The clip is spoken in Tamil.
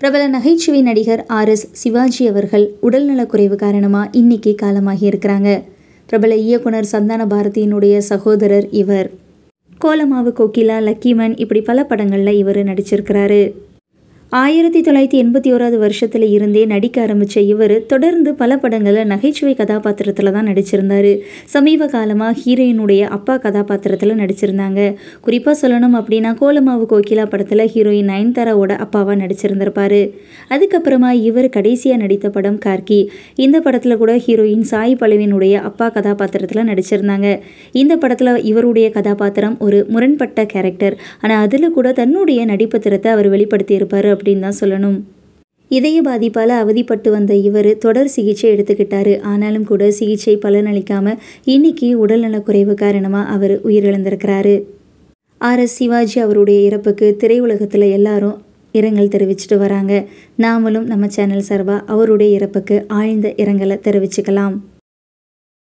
பிரபல நகைச்சுவை நடிகர் ஆர் எஸ் சிவாஜி அவர்கள் உடல்நலக்குறைவு காரணமாக இன்னைக்கு காலமாகி இருக்கிறாங்க பிரபல இயக்குனர் சந்தான பாரதியினுடைய சகோதரர் இவர் கோலமாவு கோகிலா லக்கிமன் இப்படி பல படங்களில் இவர் நடிச்சிருக்கிறாரு ஆயிரத்தி தொள்ளாயிரத்தி எண்பத்தி ஓராது வருஷத்தில் இருந்தே நடிக்க ஆரம்பித்த இவர் தொடர்ந்து பல படங்களில் நகைச்சுவை கதாபாத்திரத்தில் தான் நடிச்சிருந்தார் சமீப காலமாக ஹீரோயினுடைய அப்பா கதாபாத்திரத்தில் நடிச்சிருந்தாங்க குறிப்பாக சொல்லணும் அப்படின்னா கோலமாவு கோகிலா படத்தில் ஹீரோயின் நயன்தாராவோட அப்பாவாக நடிச்சிருந்திருப்பார் அதுக்கப்புறமா இவர் கடைசியாக நடித்த படம் கார்கி இந்த படத்தில் கூட ஹீரோயின் சாய் பழவினுடைய அப்பா கதாபாத்திரத்தில் நடிச்சிருந்தாங்க இந்த படத்தில் இவருடைய கதாபாத்திரம் ஒரு முரண்பட்ட கேரக்டர் ஆனால் அதில் கூட தன்னுடைய நடிப்பு அவர் வெளிப்படுத்தியிருப்பார் அப்படின்னு தான் சொல்லணும் இதய பாதிப்பால் அவதிப்பட்டு வந்த இவர் தொடர் சிகிச்சை எடுத்துக்கிட்டாரு ஆனாலும் கூட சிகிச்சை பலனளிக்காமல் இன்னைக்கு உடல்நலக்குறைவு காரணமாக அவர் உயிரிழந்திருக்கிறாரு ஆர் எஸ் சிவாஜி அவருடைய இறப்புக்கு திரையுலகத்தில் எல்லாரும் இரங்கல் தெரிவிச்சிட்டு வராங்க நாமளும் நம்ம சேனல் சார்பாக அவருடைய இறப்புக்கு ஆழ்ந்த இரங்கலை தெரிவிச்சுக்கலாம்